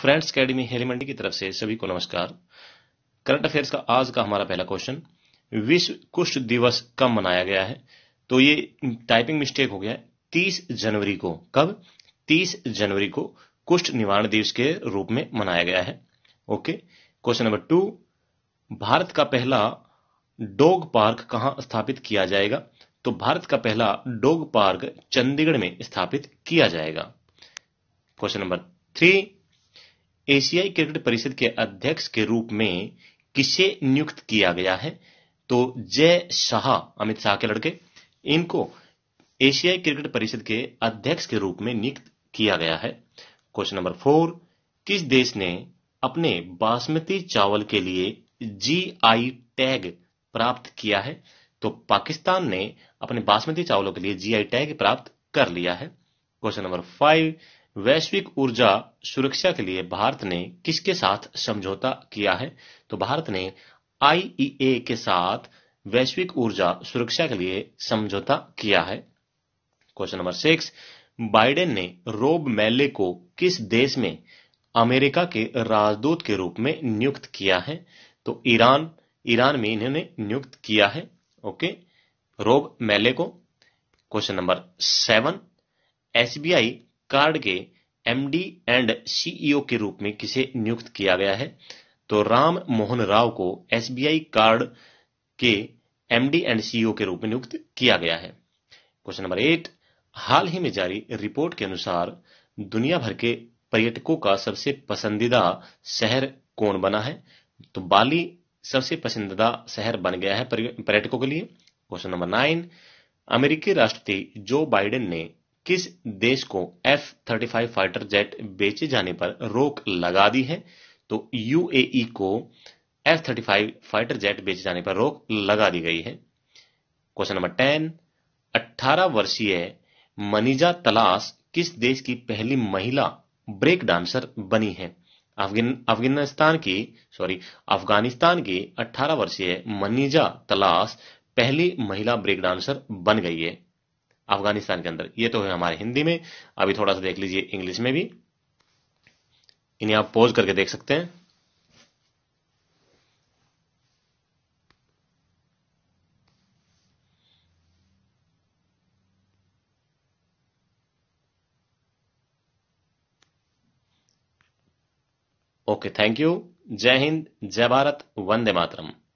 friends academy Haily Mandi की तरफ से सभी को नमस्कार करंट अफेयर्स का आज का हमारा पहला क्वेश्चन विश्व कुष्ठ दिवस कब मनाया गया है तो ये टाइपिंग मिस्टेक हो गया है तीस जनवरी को कब तीस जनवरी को कुष्ठ निवारण दिवस के रूप में मनाया गया है okay question number two Bharat का पहला डॉग पार्क कहां स्थापित किया जाएगा तो भारत का पहला डॉग पार्क चंडीगढ़ में स्थापित किया जाएगा क्वेश्चन नंबर थ्री एशियाई क्रिकेट परिषद के अध्यक्ष के रूप में किसे नियुक्त किया गया है तो जय शाह अमित शाह के लड़के इनको एशियाई क्रिकेट परिषद के अध्यक्ष के रूप में नियुक्त किया गया है क्वेश्चन नंबर फोर किस देश ने अपने बासमती चावल के लिए जीआई टैग प्राप्त किया है तो पाकिस्तान ने अपने बासमती चावलों के लिए जीआई टैग प्राप्त कर लिया है क्वेश्चन नंबर फाइव वैश्विक ऊर्जा सुरक्षा के लिए भारत ने किसके साथ समझौता किया है तो भारत ने आईईए e के साथ वैश्विक ऊर्जा सुरक्षा के लिए समझौता किया है क्वेश्चन नंबर सिक्स बाइडेन ने रोब मैले को किस देश में अमेरिका के राजदूत के रूप में नियुक्त किया है तो ईरान ईरान में इन्होंने नियुक्त किया है ओके रोब मैले को question number seven SBI card के एमडी एंड सीईओ के रूप में किसे नियुक्त किया गया है तो राम मोहन राव को एसबीआई कार्ड के एमडी एंड सीईओ के रूप में नियुक्त किया गया है क्वेश्चन नंबर एट हाल ही में जारी रिपोर्ट के अनुसार दुनिया भर के पर्यटकों का सबसे पसंदीदा शहर कौन बना है तो बाली सबसे पसंदीदा शहर बन गया है पर्यटकों के लिए क्वेश्चन नंबर नाइन अमेरिकी राष्ट्रपति जो बाइडेन ने किस देश को F thirty five fighter jet बेचे जाने पर रोक लगा दी है तो यूएई e को F thirty five fighter jet बेचे जाने पर रोक लगा दी गई है क्वेश्चन नंबर टेन अट्ठारह वर्षीय मनीजा तलाश किस देश की पहली महिला ब्रेक डांसर बनी है अफगानिस्तान की सॉरी अफगानिस्तान की 18 वर्षीय मनीजा तलाश पहली महिला ब्रेक डांसर बन गई है अफगानिस्तान के अंदर ये तो है हमारे हिंदी में अभी थोड़ा सा देख लीजिए इंग्लिश में भी इन्हें आप पोज करके देख सकते हैं ओके थैंक यू जय हिंद जय भारत वंदे मातरम